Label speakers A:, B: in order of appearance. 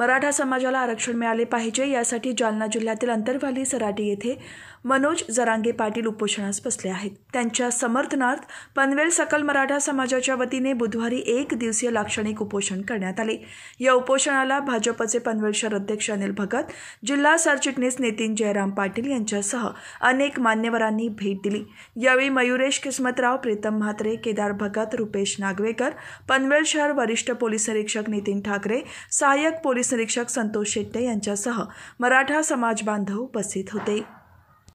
A: मराठा समाजाला आरक्षण मिळाले पाहिजे यासाठी जालना जिल्ह्यातील अंतरवाली सराटी येथे मनोज जरांगे पाटील उपोषणास बसले आहेत त्यांच्या समर्थनार्थ पनवेल सकल मराठा समाजाच्या वतीने बुधवारी एक दिवसीय लाक्षणिक उपोषण करण्यात आले या उपोषणाला भाजपचे पनवेल शहर अध्यक्ष अनिल भगत जिल्हा सरचिटणीस नितीन जयराम पाटील यांच्यासह अनेक मान्यवरांनी भेट दिली यावेळी मयुरेश किस्मतराव प्रीतम म्हात्रे केदार भगत रुपेश नागवेकर पनवेल शहर वरिष्ठ पोलीस निरीक्षक नितीन ठाकरे सहाय्यक पोलीस निरीक्षक संतोष शेट्टे यांच्यासह मराठा समाज बांधव उपस्थित होते